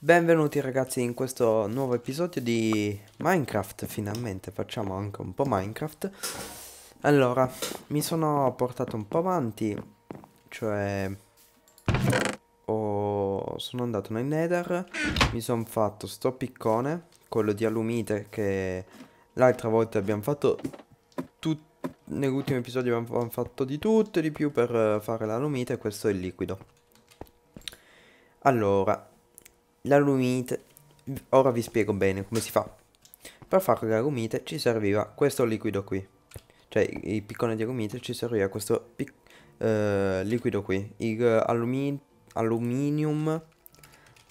Benvenuti ragazzi in questo nuovo episodio di Minecraft, finalmente facciamo anche un po' Minecraft Allora, mi sono portato un po' avanti, cioè ho... sono andato nel nether, mi sono fatto sto piccone, quello di alumite che l'altra volta abbiamo fatto tutto Nell'ultimo episodio abbiamo fatto di tutto e di più per eh, fare l'alumite e questo è il liquido Allora, la ora vi spiego bene come si fa. Per fare la lumite ci serviva questo liquido qui, cioè il piccone di alumite ci serviva questo eh, liquido qui, il eh, allumi aluminium,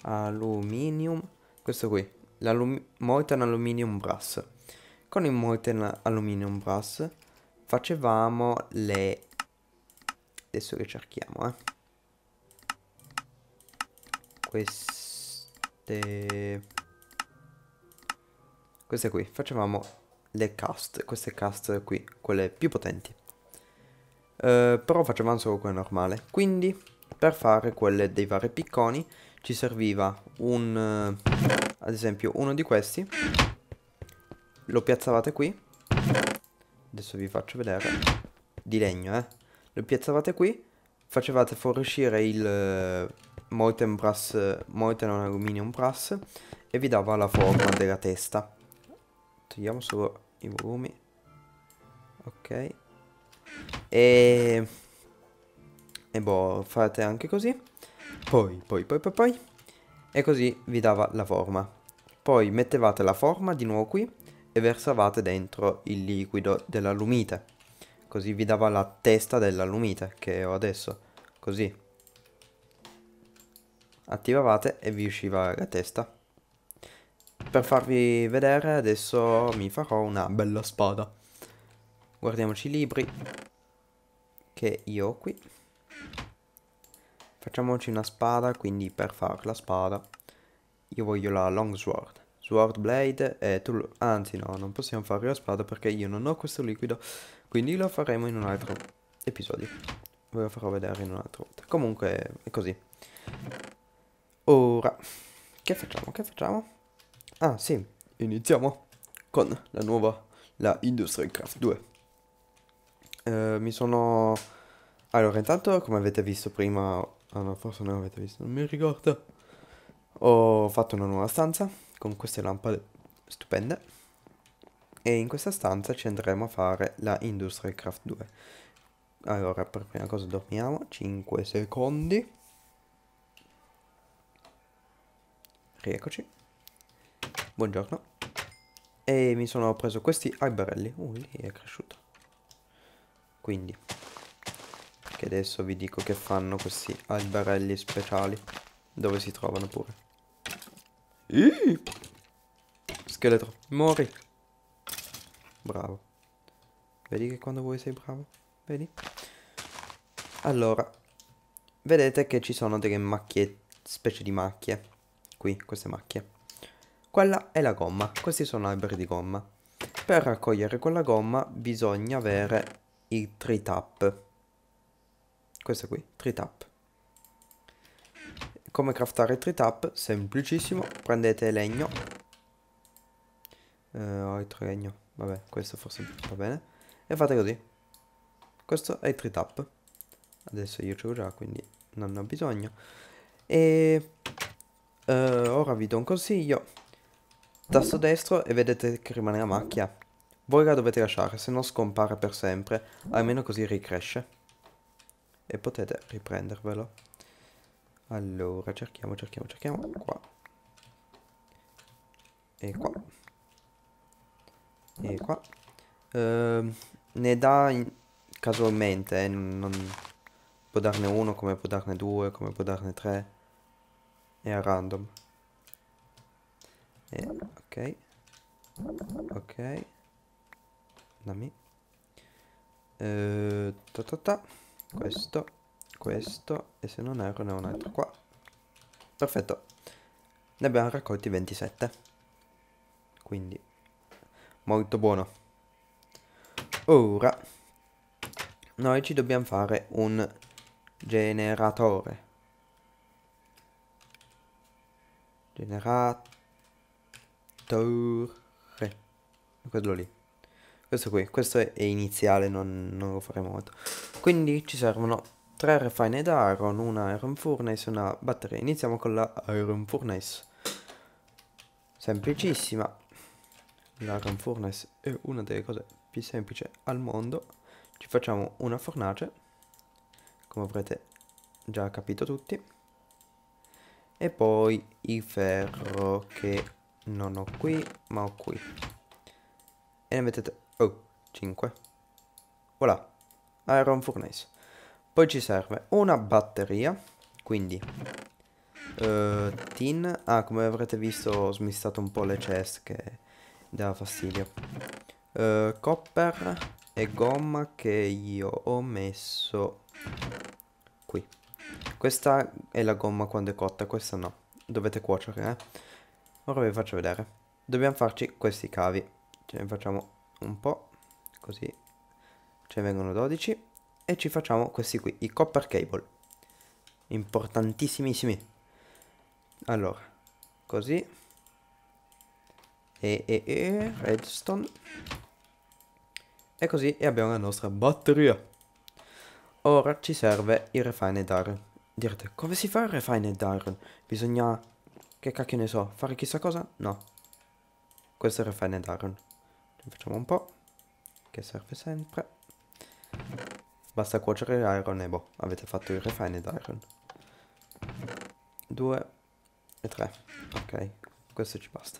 aluminium, questo qui, molten aluminium brass. Con il molten aluminium brass facevamo le... adesso ricerchiamo eh. questo parte... Queste qui, facevamo le cast, queste cast qui, quelle più potenti. Uh, però facevamo solo quelle normale. Quindi, per fare quelle dei vari picconi, ci serviva un... Eh, ad esempio, uno di questi. Lo piazzavate qui. Adesso vi faccio vedere. Di legno, eh. Lo piazzavate qui, facevate fuoriuscire il Molten Brass, Molten Aluminium Brass e vi dava la forma della testa. Togliamo solo i volumi. Ok. E... E boh, fate anche così. Poi, poi, poi, poi, poi. E così vi dava la forma. Poi mettevate la forma di nuovo qui e versavate dentro il liquido dell'alumite. Così vi dava la testa dell'alumite che ho adesso. Così attivavate e vi usciva la testa per farvi vedere adesso mi farò una bella spada guardiamoci i libri che io ho qui facciamoci una spada quindi per far la spada io voglio la long sword sword blade e tool anzi no non possiamo fare la spada perché io non ho questo liquido quindi lo faremo in un altro episodio ve lo farò vedere in un altro volta comunque è così Ora, che facciamo? Che facciamo? Ah, sì, iniziamo con la nuova, la Industrial Craft 2. Eh, mi sono... Allora, intanto, come avete visto prima... Ah no, forse non avete visto, non mi ricordo. Ho fatto una nuova stanza con queste lampade stupende. E in questa stanza ci andremo a fare la Industrial Craft 2. Allora, per prima cosa dormiamo, 5 secondi. Rieccoci. Buongiorno. E mi sono preso questi alberelli. Uh, è cresciuto. Quindi. Che adesso vi dico che fanno questi alberelli speciali. Dove si trovano pure. Iii! Scheletro, mori. Bravo. Vedi che quando vuoi sei bravo. Vedi? Allora. Vedete che ci sono delle macchie, specie di macchie qui, queste macchie. Quella è la gomma, questi sono alberi di gomma. Per raccogliere quella gomma bisogna avere il tritap. Questo qui, tritap. Come craftare il tritap? Semplicissimo, prendete legno. Eh, altro legno, vabbè, questo forse va bene. E fate così. Questo è il tritap. Adesso io ce l'ho già, quindi non ne ho bisogno. E Uh, ora vi do un consiglio. Tasto destro e vedete che rimane la macchia. Voi la dovete lasciare, se no scompare per sempre. Almeno così ricresce. E potete riprendervelo. Allora, cerchiamo, cerchiamo, cerchiamo. Qua. E qua. E qua. Uh, ne dà casualmente, eh? non... Può darne uno, come può darne due, come può darne tre e a random e eh, ok ok dammi eh, ta ta ta. questo questo e se non erro ne ho un altro qua perfetto ne abbiamo raccolti 27 quindi molto buono ora noi ci dobbiamo fare un generatore generatore quello lì questo qui questo è, iniziale non, non lo faremo molto quindi ci servono tre refine iron una iron furnace e una batteria iniziamo con la iron furnace semplicissima l'iron furnace è una delle cose più semplici al mondo ci facciamo una fornace come avrete già capito tutti e poi il ferro che non ho qui ma ho qui e ne mettete oh 5 voilà iron furnace poi ci serve una batteria quindi uh, tin ah come avrete visto ho smistato un po' le chest che dà fastidio uh, copper e gomma che io ho messo qui questa è la gomma quando è cotta, questa no. Dovete cuocere, eh. Ora vi faccio vedere. Dobbiamo farci questi cavi. Ce ne facciamo un po', così. Ce ne vengono 12. E ci facciamo questi qui, i copper cable. Importantissimissimi. Allora, così. E, e, e, redstone. E così e abbiamo la nostra batteria. Ora ci serve il refinery. Direte, come si fa a refine ed iron? Bisogna, che cacchio ne so, fare chissà cosa? No. Questo è refine ed iron. facciamo un po', che serve sempre. Basta cuocere l'iron e boh, avete fatto il refine ed iron. 2 e tre. Ok, questo ci basta.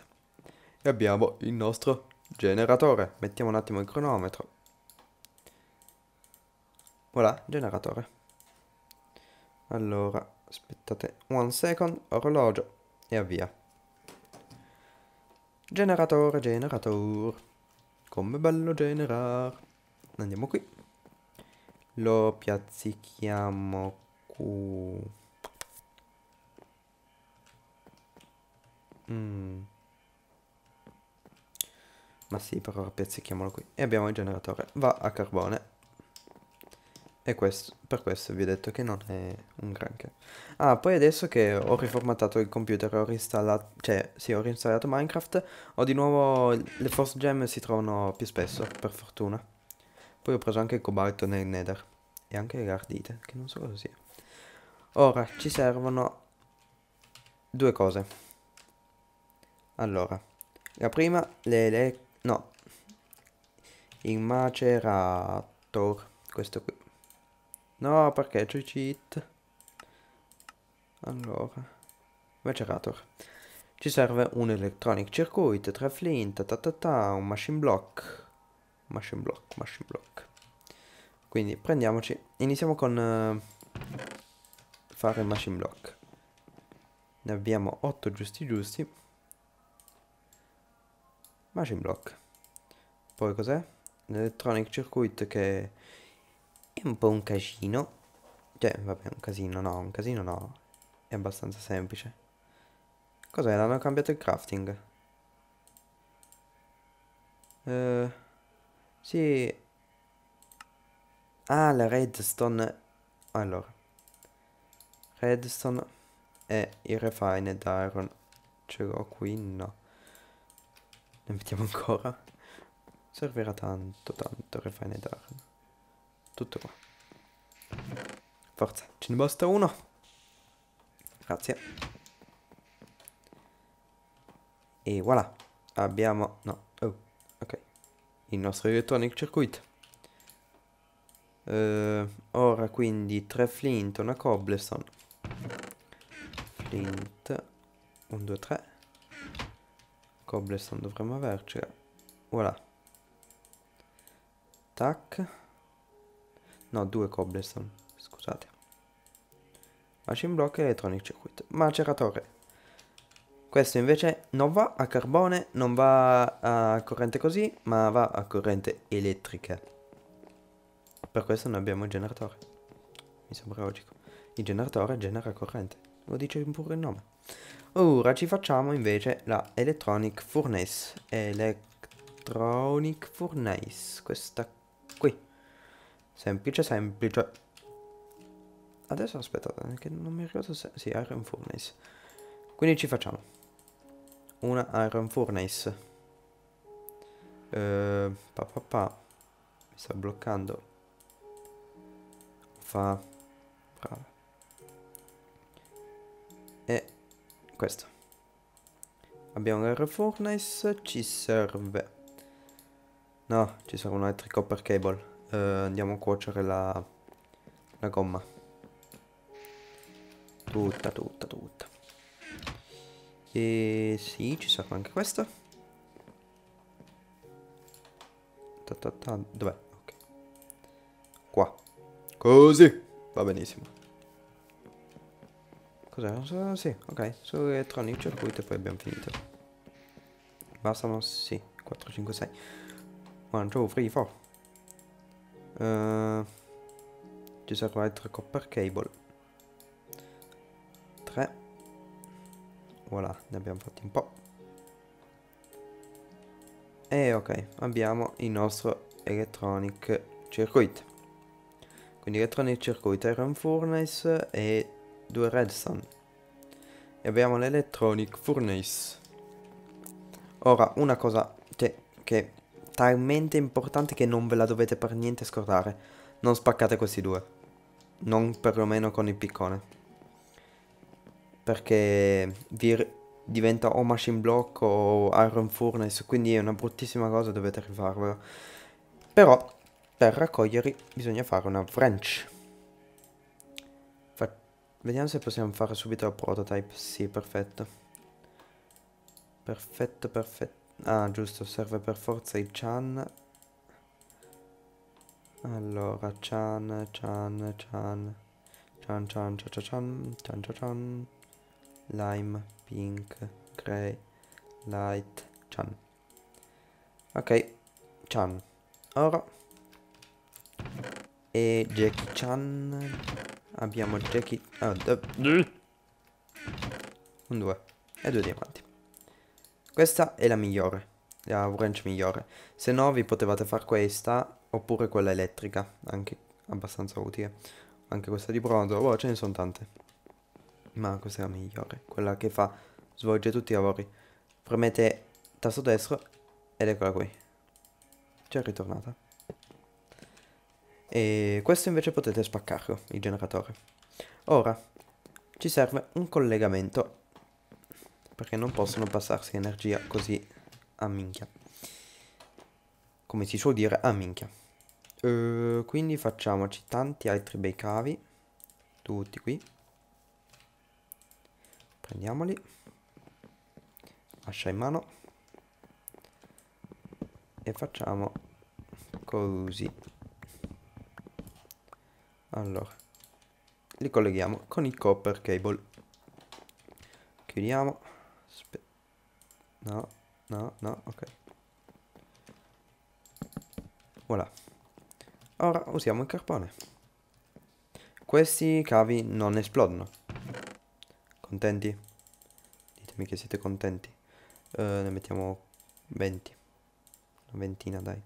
E abbiamo il nostro generatore. Mettiamo un attimo il cronometro. Voilà, generatore. Allora, aspettate one second, orologio e avvia. Generatore, generatore. Come bello generare. Andiamo qui. Lo piazzichiamo qui. Mm. Ma sì, però piazzichiamolo qui. E abbiamo il generatore. Va a carbone. E questo, per questo vi ho detto che non è un granché. Ah, poi adesso che ho riformattato il computer, e ho reinstallato, cioè sì, ho reinstallato Minecraft, ho di nuovo, le Force Gem si trovano più spesso, per fortuna. Poi ho preso anche il cobalto nel nether, e anche le ardite, che non so cosa sia. Ora, ci servono due cose. Allora, la prima, le, le no, il macerator, questo qui. No, perché c'è cheat? Allora, Vecerator. Ci serve un electronic circuit, tre flint, ta ta ta, un machine block. Machine block, machine block. Quindi prendiamoci, iniziamo con uh, fare il machine block. Ne abbiamo 8 giusti giusti. Machine block. Poi cos'è? L'electronic circuit che è un po' un casino. Cioè, vabbè, un casino no, un casino no. È abbastanza semplice. Cos'è? L'hanno cambiato il crafting. Uh, sì. Ah, la redstone. Allora. Redstone e il refined iron. Ce l'ho qui? No. Ne mettiamo ancora. Servirà tanto, tanto refined iron tutto qua. Forza, ce ne basta uno. Grazie. E voilà. Abbiamo... No. Oh, ok. Il nostro electronic circuit. Uh, ora quindi tre flint, una cobblestone. Flint. 1, 2, 3. Cobblestone dovremmo avercela. Voilà. Tac. No, due cobblestone, scusate. Machine block e electronic circuit. Maceratore. Questo invece non va a carbone, non va a corrente così, ma va a corrente elettrica. Per questo noi abbiamo il generatore. Mi sembra logico. Il generatore genera corrente. Lo dice pure il nome. Ora ci facciamo invece la electronic furnace. Electronic furnace. Questa qui. Semplice, semplice. Adesso aspettate, che non mi ricordo se... Sì, Iron Furnace. Quindi ci facciamo. Una Iron Furnace. Eh, pa, pa, pa. Mi sta bloccando. Fa... Bravo. E questo. Abbiamo Iron Furnace, ci serve... No, ci serve un electric copper cable eh, andiamo a cuocere la, la gomma. Tutta, tutta, tutta. E sì, ci serve anche questa. Ta, ta, ta. Dov'è? Ok. Qua. Così. Va benissimo. Cos'è? So, sì, ok. Solo elettronic circuito e poi abbiamo finito. Bastano, sì, 4, 5, 6. 1, 2, 3, 4. Eh, ci servono 3 copper cable 3 voilà ne abbiamo fatti un po' e ok abbiamo il nostro electronic circuit quindi electronic circuit iron furnace e due redstone e abbiamo l'electronic furnace ora una cosa che, che talmente importante che non ve la dovete per niente scordare. Non spaccate questi due. Non perlomeno con il piccone. Perché vi diventa o Machine Block o Iron Furnace, quindi è una bruttissima cosa, dovete rifarvelo. Però per raccoglierli bisogna fare una wrench. Fa Vediamo se possiamo fare subito il prototype. Sì, perfetto. Perfetto, perfetto. Ah, giusto, serve per forza i Chan. Allora, Chan, Chan, Chan. Chan, Chan, Chan, Chan, Chan, Chan, Chan. Lime, Pink, Grey, Light, Chan. Ok, Chan. Ora. E Jackie Chan. Abbiamo Jackie... Ah, Un due. E due diamanti. Questa è la migliore, la wrench migliore. Se no vi potevate fare questa oppure quella elettrica, anche abbastanza utile. Anche questa di bronzo, oh, ce ne sono tante. Ma questa è la migliore, quella che fa, svolge tutti i lavori. Premete tasto destro ed eccola qui. Già ritornata. E questo invece potete spaccarlo, il generatore. Ora, ci serve un collegamento perché non possono passarsi energia così a minchia. Come si suol dire, a minchia. Uh, quindi facciamoci tanti altri bei cavi. Tutti qui. Prendiamoli. Ascia in mano. E facciamo così. Allora. Li colleghiamo con il copper cable. Chiudiamo. Spe no, no, no, ok. Voilà. Ora usiamo il carpone. Questi cavi non esplodono. Contenti? Ditemi che siete contenti. Uh, ne mettiamo 20. Una ventina, dai.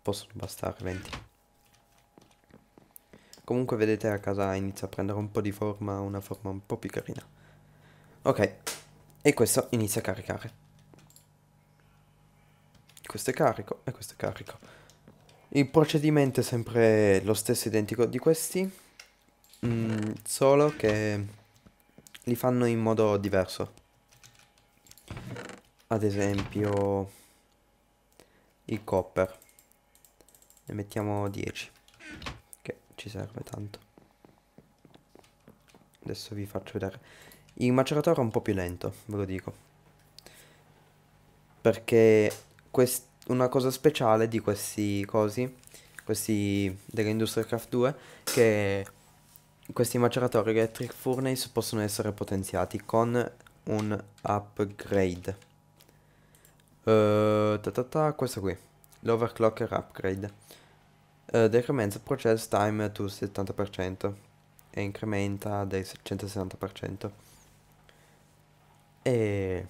Possono bastare 20. Comunque vedete a casa inizia a prendere un po' di forma, una forma un po' più carina. Ok, e questo inizia a caricare. Questo è carico e questo è carico. Il procedimento è sempre lo stesso identico di questi, mm, solo che li fanno in modo diverso. Ad esempio il copper. Ne mettiamo 10, che ci serve tanto. Adesso vi faccio vedere. Il maceratore è un po' più lento, ve lo dico. Perché quest- una cosa speciale di questi cosi, questi dell'Industria Craft 2, che questi maceratori Electric Furnace possono essere potenziati con un upgrade. Uh, ta ta ta, questo qui, l'overclocker upgrade. Uh, eh, decrements process time to 70% e incrementa del 160% e,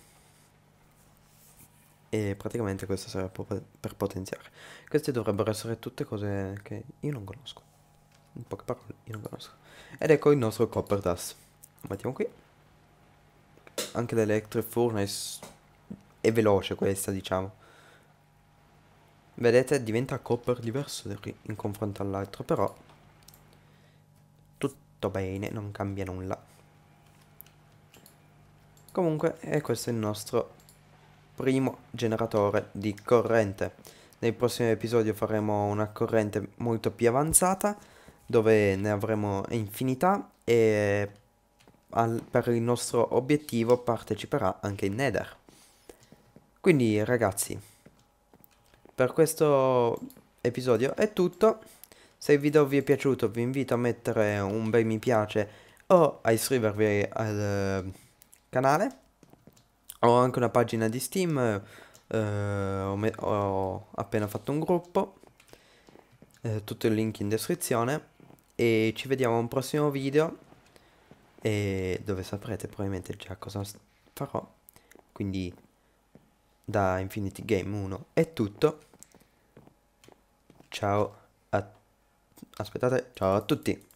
e praticamente questo serve per potenziare. Queste dovrebbero essere tutte cose che io non conosco. In poche parole, io non conosco. Ed ecco il nostro Copper Dust. Lo mettiamo qui. Anche l'Electric Furnace è veloce questa, diciamo. Vedete, diventa Copper diverso in confronto all'altro, però tutto bene, non cambia nulla. Comunque, e questo è il nostro primo generatore di corrente. Nel prossimo episodio faremo una corrente molto più avanzata, dove ne avremo infinità e al, per il nostro obiettivo parteciperà anche il Nether. Quindi ragazzi, per questo episodio è tutto. Se il video vi è piaciuto vi invito a mettere un bel mi piace o a iscrivervi al canale. Ho anche una pagina di Steam, eh, ho, ho, appena fatto un gruppo, eh, tutto il link in descrizione e ci vediamo a un prossimo video e dove saprete probabilmente già cosa farò. Quindi da Infinity Game 1 è tutto. Ciao a... aspettate, ciao a tutti.